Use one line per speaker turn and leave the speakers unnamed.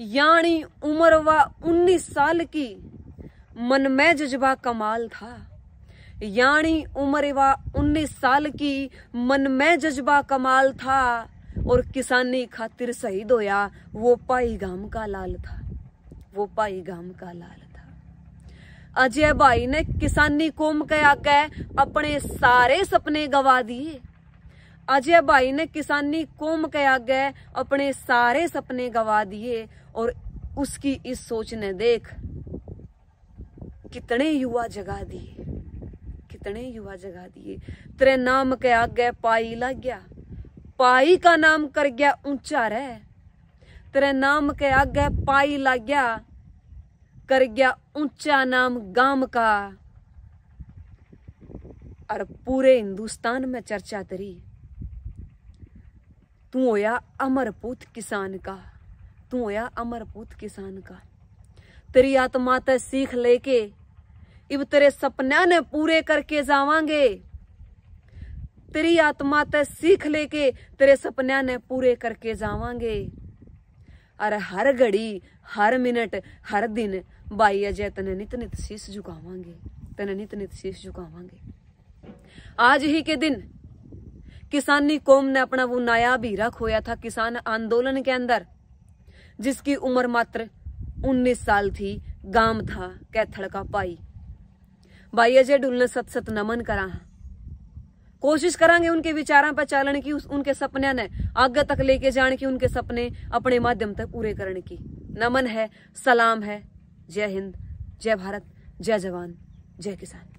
यानी उम्र व उन्नीस साल की मन में जज्बा कमाल था यानी उम्र व उन्नीस साल की मन में जज्बा कमाल था और किसानी खातिर शहीद होया वो पाई गाम का लाल था वो पाई गाम का लाल था अजय भाई ने किसानी कोम कया आके अपने सारे सपने गवा दिए अजय भाई ने किसानी कोम के आगे अपने सारे सपने गवा दिए और उसकी इस सोच ने देख कितने युवा जगा दिए कितने युवा जगा दिए तेरे नाम के आगे पाई लग गया पाई का नाम कर गया ऊंचा रह तेरे नाम के आगे पाई लग गया कर गया ऊंचा नाम गांव का और पूरे हिंदुस्तान में चर्चा तरी तू होया अमरपूत किसान का तू होया अमरपूत किसान का तेरी आत्मा ते सीख लेके इब तेरे सपना ने पूरे करके जावांगे तेरी आत्मा ते सीख लेके तेरे सपना ने पूरे करके जावांगे अरे हर घड़ी हर मिनट हर दिन भाई अजय तने नित नित शीश झुकावांगे तने नित नित शीश झुकावांगे आज ही के दिन किसानी कौम ने अपना वो नायाब हीरा खोया था किसान आंदोलन के अंदर जिसकी उम्र मात्र 19 साल थी गांव था कैथड़ का पाई भाई अजय डुल ने सत सत नमन करा कोशिश करांगे उनके विचार पर चालन की उनके सपने ने आगे तक लेके जाने की उनके सपने अपने माध्यम तक पूरे करने की नमन है सलाम है जय हिंद जय भारत जय जवान जय किसान